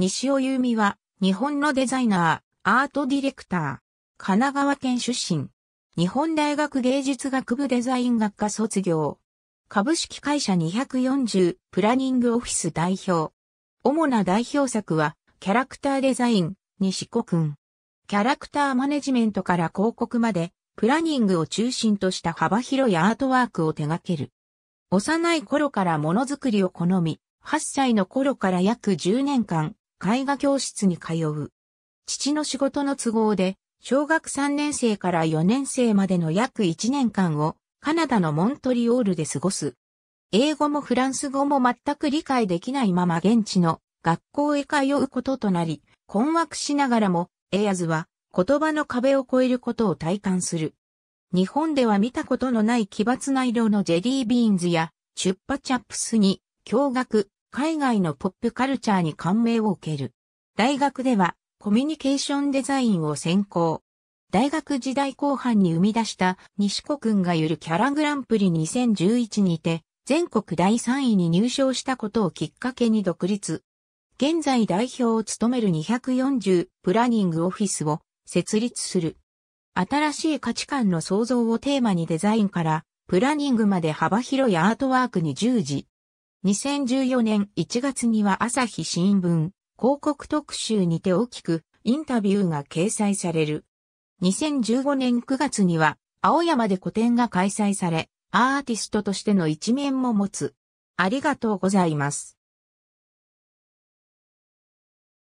西尾由美は、日本のデザイナー、アートディレクター、神奈川県出身、日本大学芸術学部デザイン学科卒業、株式会社240プラニングオフィス代表。主な代表作は、キャラクターデザイン、西子くん。キャラクターマネジメントから広告まで、プラニングを中心とした幅広いアートワークを手掛ける。幼い頃からものづくりを好み、8歳の頃から約10年間、絵画教室に通う。父の仕事の都合で、小学3年生から4年生までの約1年間を、カナダのモントリオールで過ごす。英語もフランス語も全く理解できないまま現地の学校へ通うこととなり、困惑しながらも、エアズは言葉の壁を越えることを体感する。日本では見たことのない奇抜な色のジェリービーンズや、チュッパチャップスに、驚愕、海外のポップカルチャーに感銘を受ける。大学ではコミュニケーションデザインを専攻。大学時代後半に生み出した西子くんがゆるキャラグランプリ2011にて全国第3位に入賞したことをきっかけに独立。現在代表を務める240プランニングオフィスを設立する。新しい価値観の創造をテーマにデザインからプランニングまで幅広いアートワークに従事。2014年1月には朝日新聞、広告特集にて大きくインタビューが掲載される。2015年9月には青山で個展が開催され、アーティストとしての一面も持つ。ありがとうございます。